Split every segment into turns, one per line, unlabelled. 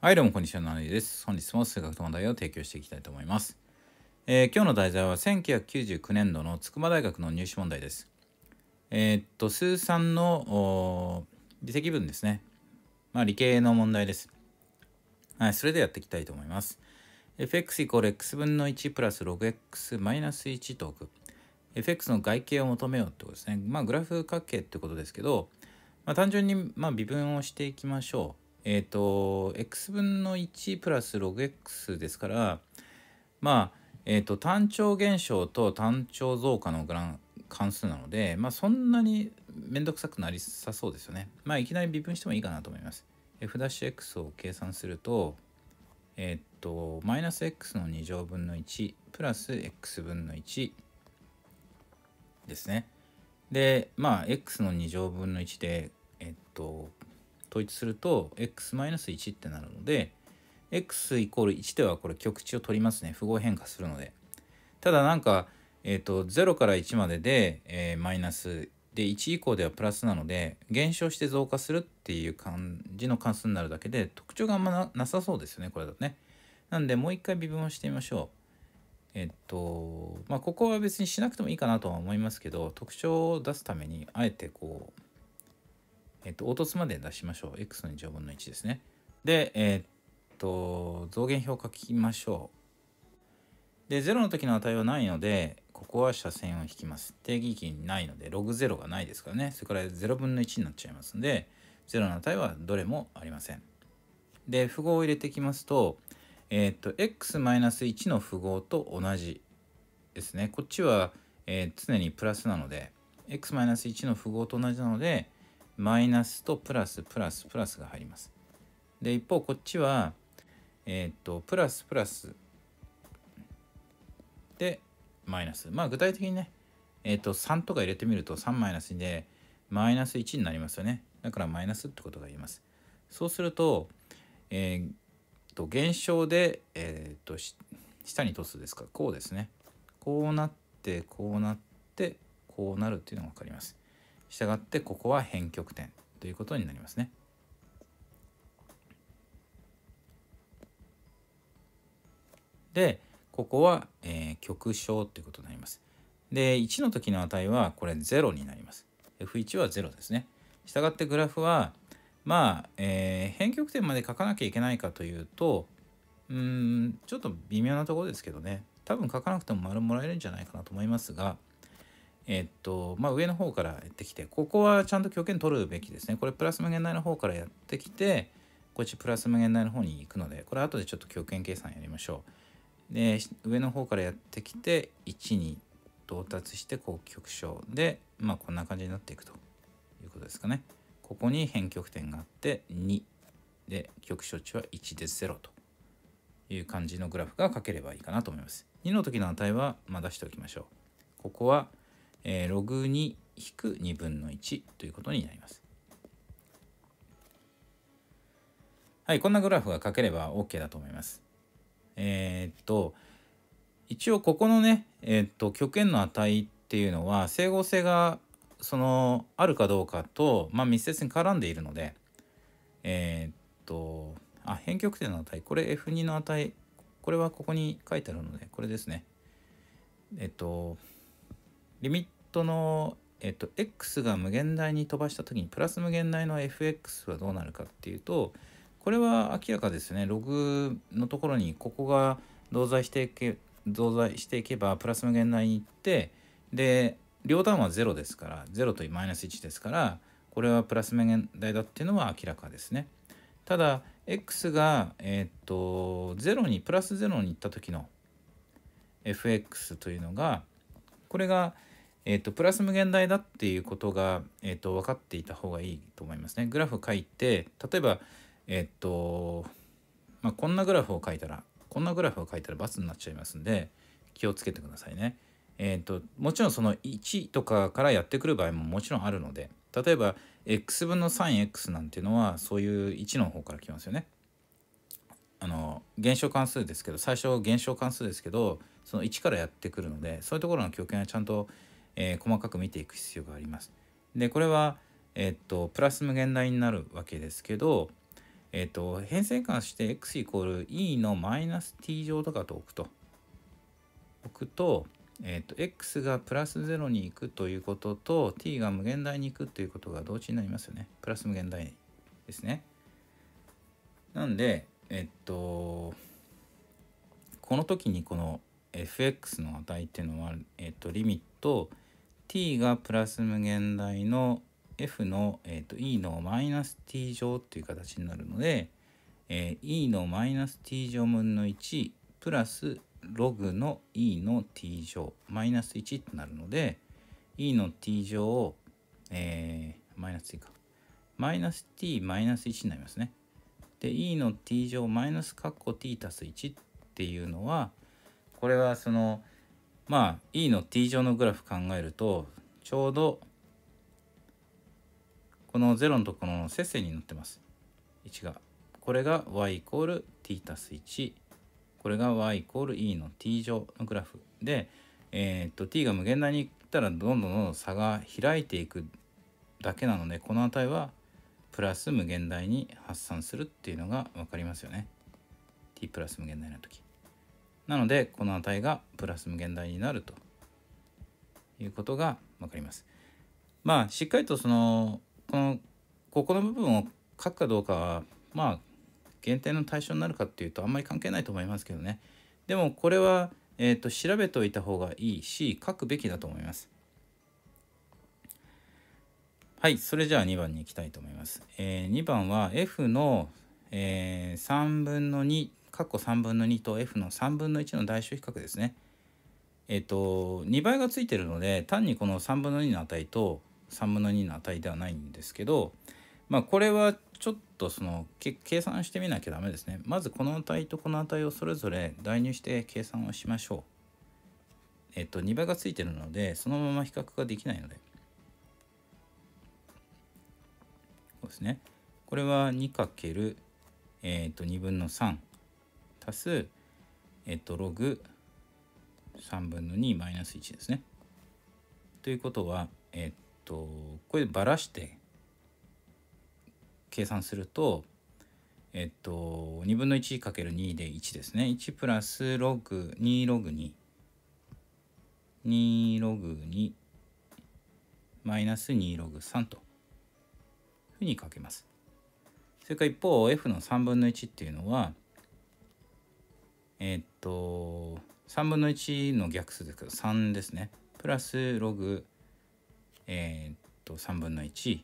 はい、どうもこんにちは、ナナです。本日も数学と問題を提供していきたいと思います。えー、今日の題材は1999年度の筑波大学の入試問題です。えー、っと、数3の微積分ですね。まあ、理系の問題です。はい、それでやっていきたいと思います。fx イコール x 分の1プラス 6x マイナス1と置く。fx の外形を求めようってことですね。まあ、グラフ関係ってことですけど、まあ、単純にまあ微分をしていきましょう。えっ、ー、と x 分の1プラス6 x ですからまあえっ、ー、と単調減少と単調増加のグラン関数なのでまあそんなに面倒くさくなりさそうですよねまあいきなり微分してもいいかなと思います f'(x) を計算するとえっ、ー、とマイナス x の2乗分の1プラス x 分の1ですねでまあ x の2乗分の1でえっと統一すると x-1 ってなるので x イコール1ではこれ極値を取りますね符号変化するのでただなんか、えーと、0から1までで、えー、マイナスで1以降ではプラスなので減少して増加するっていう感じの関数になるだけで特徴があんまなさそうですよねこれだとねなんでもう一回微分をしてみましょうえっとまあここは別にしなくてもいいかなとは思いますけど特徴を出すためにあえてこうえっと、凹凸まで出しましょう。x の2乗分の1ですね。で、えー、っと、増減表書きましょう。で、0の時の値はないので、ここは斜線を引きます。定義域にないので、ログ0がないですからね。それから0分の1になっちゃいますので、0の値はどれもありません。で、符号を入れていきますと、えー、っと、x-1 の符号と同じですね。こっちは、えー、常にプラスなので、x-1 の符号と同じなので、マイナスとプラスプラスプラスが入ります。で一方こっちはえー、っとプラスプラスでマイナスまあ具体的にねえー、っと3とか入れてみると3マイナスでマイナス1になりますよねだからマイナスってことが言えます。そうするとえー、っと減少でえっと下にすですかこうですねこうなってこうなってこうなるっていうのが分かります。したがってここは変曲点ということになりますね。でここは、えー、極小ということになります。で1の時の値はこれ0になります。F1 は0ですね。したがってグラフはまあ、えー、変曲点まで書かなきゃいけないかというとうんちょっと微妙なところですけどね多分書かなくても丸もらえるんじゃないかなと思いますがえっと、まあ、上の方からやってきて、ここはちゃんと強権取るべきですね。これプラス無限大の方からやってきて、こっちプラス無限大の方に行くので、これ後でちょっと強権計算やりましょう。で、上の方からやってきて、1に到達して、こう局所で、まあ、こんな感じになっていくということですかね。ここに変極点があって、2で、局所値は1で0という感じのグラフが書ければいいかなと思います。2の時の値は、まあ、出しておきましょう。ここはえー、ログ2引く2分の1ということになります。はい、こんなグラフが書ければ OK だと思います。えー、っと、一応ここのね、えー、っと、極限の値っていうのは整合性がそのあるかどうかと、まあ、密接に絡んでいるのでえー、っとあ変極点の値これ F2 の値これはここに書いてあるのでこれですねえっとリミットの、えっと、x が無限大に飛ばした時にプラス無限大の fx はどうなるかっていうとこれは明らかですねログのところにここが同在していけ増在していけばプラス無限大に行ってで両端は0ですから0とマイナス1ですからこれはプラス無限大だっていうのは明らかですね。ただ x が、えー、っと0にプラス0に行った時の fx というのがこれがえっ、と、プラス無限大だっていうことが、えっ、と、分かっていた方がいいと思いますね。グラフ書いて、例えば、えっ、と、まあ、こんなグラフを書いたら、こんなグラフを書いたら×になっちゃいますんで、気をつけてくださいね。えっ、と、もちろんその1とかからやってくる場合ももちろんあるので、例えば、x 分の sinx なんていうのは、そういう1の方から来ますよね。あの減少関数ですけど最初減少関数ですけどその1からやってくるのでそういうところの教訓はちゃんとえー、細かく見ていく必要があります。でこれは、えー、っとプラス無限大になるわけですけど、えー、っと変性換して x イコール e のマイナス t 乗とかと置くと置くと,、えー、っと x がプラス0に行くということと t が無限大に行くということが同値になりますよね。プラス無限大ですね。なんでえっとこの時にこの fx の値っていうのは、えっと、リミット t がプラス無限大の f の、えーと、e のマイナス t 乗っていう形になるので、えー、e のマイナス t 乗分の1プラスログの e の t 乗マイナス1となるので e の t 乗を、えー、マイナス1かマイナス t マイナス1になりますね。で e の t 乗マイナスカッコ t 足す1っていうのはこれはそのまあ E の t 乗のグラフ考えるとちょうどこの0のところの接線になってます1がこれが y イコール t たす1これが y イコール e の t 乗のグラフで、えー、っと t が無限大にいったらどんどんどんどん差が開いていくだけなのでこの値はプラス無限大に発散するっていうのが分かりますよね t プラス無限大の時。なのでこの値がプラス無限大になるということが分かります。まあしっかりとそのこのここの部分を書くかどうかはまあ限定の対象になるかっていうとあんまり関係ないと思いますけどねでもこれは、えーと、と調べておいた方がいいし書くべきだと思います。はいそれじゃあ2番に行きたいと思います。えー、2番は F の、えー、3分の2括弧3分の2と f の3分の1の代償比較ですね。えっと、2倍がついてるので単にこの3分の2の値と3分の2の値ではないんですけど、まあ、これはちょっとその計算してみなきゃダメですね。まずこの値とこの値をそれぞれ代入して計算をしましょう。えっと、2倍がついてるのでそのまま比較ができないので。こうですね。これは 2× えっと2分の3。足す、えっと、ログ3分の2マイナス1ですね。ということは、えっと、こればらして計算すると、えっと、2分の1る2で1ですね。1プラスログ2ログ2。2ログ2マイナス2ログ3とふうに書けます。それから一方 f の3分の1っていうのはえー、っと、3分の1の逆数ですけど、3ですね。プラスログ、えー、っと、3分の1、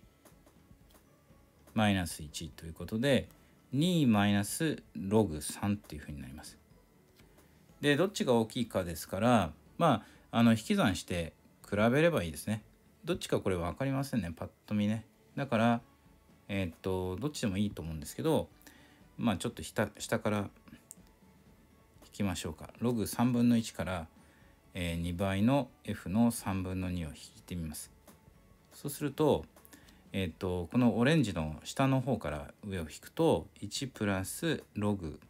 マイナス1ということで、2マイナスログ3っていうふうになります。で、どっちが大きいかですから、まあ、あの、引き算して比べればいいですね。どっちかこれ分かりませんね、パッと見ね。だから、えー、っと、どっちでもいいと思うんですけど、まあ、ちょっと下からきましょうかログ3分の1から、え2倍の f の3分の2を引いてみますそうすると,、えーと、このオレンジの下の方から上を引くと1プラスログ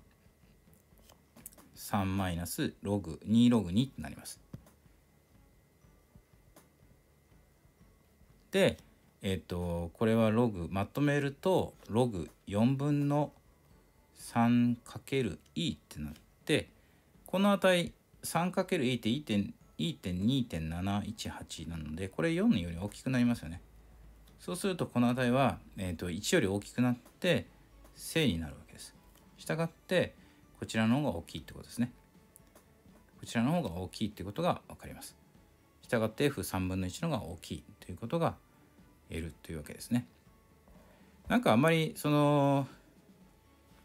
3マイナスログ2ログ2ってなります。で、えっ、ー、と、これはログ、まとめると、ログ4分の 3×E ってなる。でこの値 3×E って1.2.718なのでこれ4のより大きくなりますよねそうするとこの値は、えー、と1より大きくなって正になるわけですしたがってこちらの方が大きいってことですねこちらの方が大きいってことが分かりますしたがって F3 分の1のが大きいということが得るというわけですねなんかあんまりその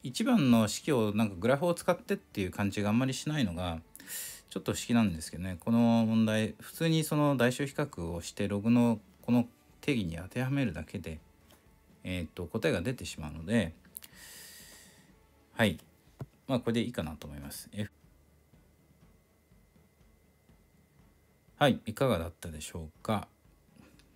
1番の式をなんかグラフを使ってっていう感じがあんまりしないのがちょっと不思議なんですけどねこの問題普通にその代償比較をしてログのこの定義に当てはめるだけで、えー、と答えが出てしまうのではいまあこれでいいかなと思います。F、はいいかがだったでしょうか。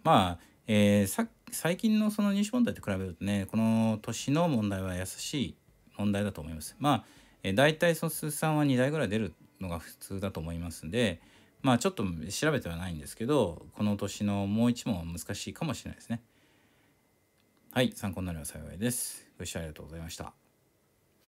まあ、えー、最近のその入試問題と比べるとねこの年の問題は優しい問題だと思います。まあ、えー、大体素の数産は2台ぐらい出るのが普通だと思いますんで、まあちょっと調べてはないんですけど、この年のもう1問は難しいかもしれないですね。はい、参考になれば幸いです。ご視聴ありがとうございました。